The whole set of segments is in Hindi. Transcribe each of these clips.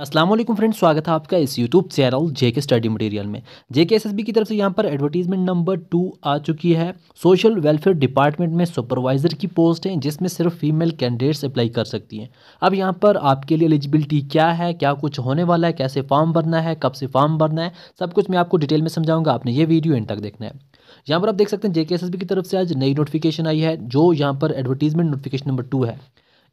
असलम फ्रेंड्स स्वागत है आपका इस YouTube channel JK study material में जेके बी की तरफ से यहाँ पर एडवर्टीजमेंट नंबर टू आ चुकी है सोशल वेलफेयर डिपार्टमेंट में सुपरवाइज़र की पोस्ट है जिसमें सिर्फ फीमेल कैंडिडेट्स अप्लाई कर सकती हैं अब यहाँ पर आपके लिए एलिजिबिलिटी क्या है क्या कुछ होने वाला है कैसे फॉर्म भरना है कब से फॉर्म भरना है सब कुछ मैं आपको डिटेल में समझाऊंगा आपने ये वीडियो इन तक देखना है यहाँ पर आप देख सकते हैं जेके की तरफ से आज नई नोटिफिकेशन आई है जो यहाँ पर एडवर्टीजमेंट नोटिफिकेशन नंबर टू है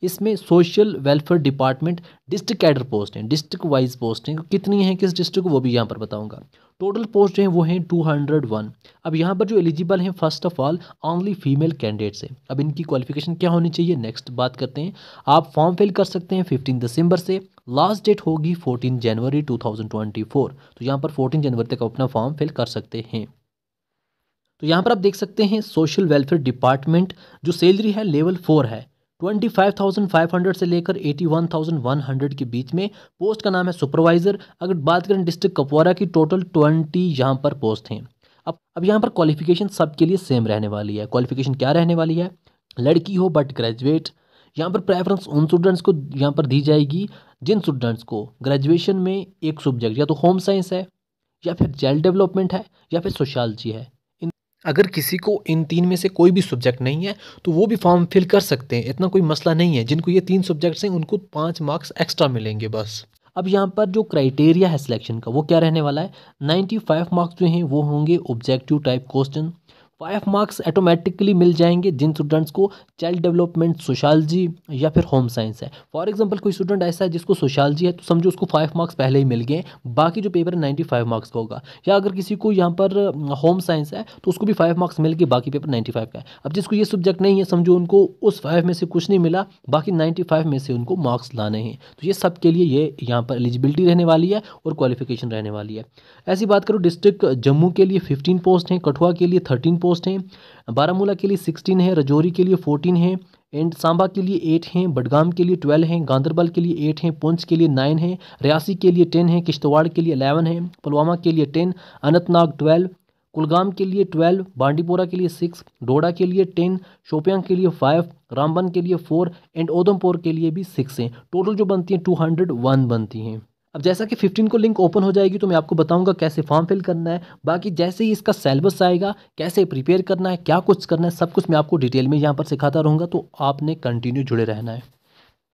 इसमें social welfare department district cadre post हैं डिस्ट्रिक्ट वाइज पोस्ट हैं कितनी हैं किस डिस्ट्रिक्ट को वो भी यहाँ पर बताऊँगा टोटल पोस्ट जो हैं वो हैं टू हंड्रेड वन अब यहाँ पर जो एलिजिबल हैं first of all only female candidates हैं अब इनकी क्वालिफिकेशन क्या होनी चाहिए नेक्स्ट बात करते हैं आप फॉर्म फिल कर सकते हैं फिफ्टीन दिसंबर से लास्ट डेट होगी फोर्टीन जनवरी टू थाउजेंड ट्वेंटी फोर तो यहाँ पर फोर्टीन जनवरी तक अपना फॉर्म फिल कर सकते हैं तो यहाँ पर आप देख सकते हैं सोशल वेलफेयर डिपार्टमेंट जो सैलरी है लेवल फोर है twenty five thousand five hundred से लेकर eighty one thousand one hundred के बीच में पोस्ट का नाम है सुपरवाइज़र अगर बात करें डिस्ट्रिक्ट कपवारा की टोटल ट्वेंटी यहाँ पर पोस्ट हैं अब अब यहाँ पर क्वालिफिकेशन सबके लिए सेम रहने वाली है क्वालिफिकेशन क्या रहने वाली है लड़की हो बट ग्रेजुएट यहाँ पर प्रेफरेंस उन स्टूडेंट्स को यहाँ पर दी जाएगी जिन स्टूडेंट्स को ग्रेजुएशन में एक सब्जेक्ट या तो होम साइंस है या फिर चाइल्ड डेवलपमेंट है या फिर सोशालजी है अगर किसी को इन तीन में से कोई भी सब्जेक्ट नहीं है तो वो भी फॉर्म फिल कर सकते हैं इतना कोई मसला नहीं है जिनको ये तीन सब्जेक्ट्स हैं उनको पाँच मार्क्स एक्स्ट्रा मिलेंगे बस अब यहाँ पर जो क्राइटेरिया है सिलेक्शन का वो क्या रहने वाला है नाइन्टी मार्क्स जो हैं वो होंगे objective type question five marks automatically मिल जाएंगे जिन स्टूडेंट्स को चाइल्ड डेवलपमेंट सोशालजी या फिर होम साइंस है फॉर एग्जांपल कोई स्टूडेंट ऐसा है जिसको सोशालजी है तो समझो उसको फाइव मार्क्स पहले ही मिल गए बाकी जो पेपर है नाइन्टी फाइव मार्क्स का होगा या अगर किसी को यहाँ पर होम साइंस है तो उसको भी फाइव मार्क्स मिल गए बाकी पेपर नाइन्टी फाइव का है अब जिसको ये सब्जेक्ट नहीं है समझो उनको उस फाइव में से कुछ नहीं मिला बाकी नाइन्टी फाइव में से उनको मार्क्स लाने हैं तो ये सब के लिए ये यहाँ पर एलिजिबिलिटी रहने वाली है और क्वालिफिकेशन रहने वाली है ऐसी बात करो डिस्ट्रिक्ट जम्मू के लिए फिफ्टीन पोस्ट हैं कठुआ के लिए थर्टीन पोस्ट पोस्ट हैं बारामूला के लिए सिक्सटीन है रजौरी के लिए फोर्टीन है एंड सांबा के लिए एट हैं बडगाम के लिए ट्वेल्व हैं गांधरबल के लिए एट हैं पुंछ के लिए नाइन हैं रियासी के लिए टेन हैं किश्तवाड़ के लिए अलेवन हैं पुलवामा के लिए टेन अनंतनाग ट्वेल्व कुलगाम के लिए ट्वेल्व बांडीपोरा के लिए सिक्स डोडा के लिए टेन शोपियां के लिए फाइव रामबन के लिए फोर एंड उधमपुर के लिए भी सिक्स हैं टोटल जो बनती हैं टू हंड्रेड वन बनती हैं अब जैसा कि 15 को लिंक ओपन हो जाएगी तो मैं आपको बताऊंगा कैसे फॉर्म फिल करना है बाकी जैसे ही इसका सेलेबस आएगा कैसे प्रिपेयर करना है क्या कुछ करना है सब कुछ मैं आपको डिटेल में यहाँ पर सिखाता रहूँगा तो आपने कंटिन्यू जुड़े रहना है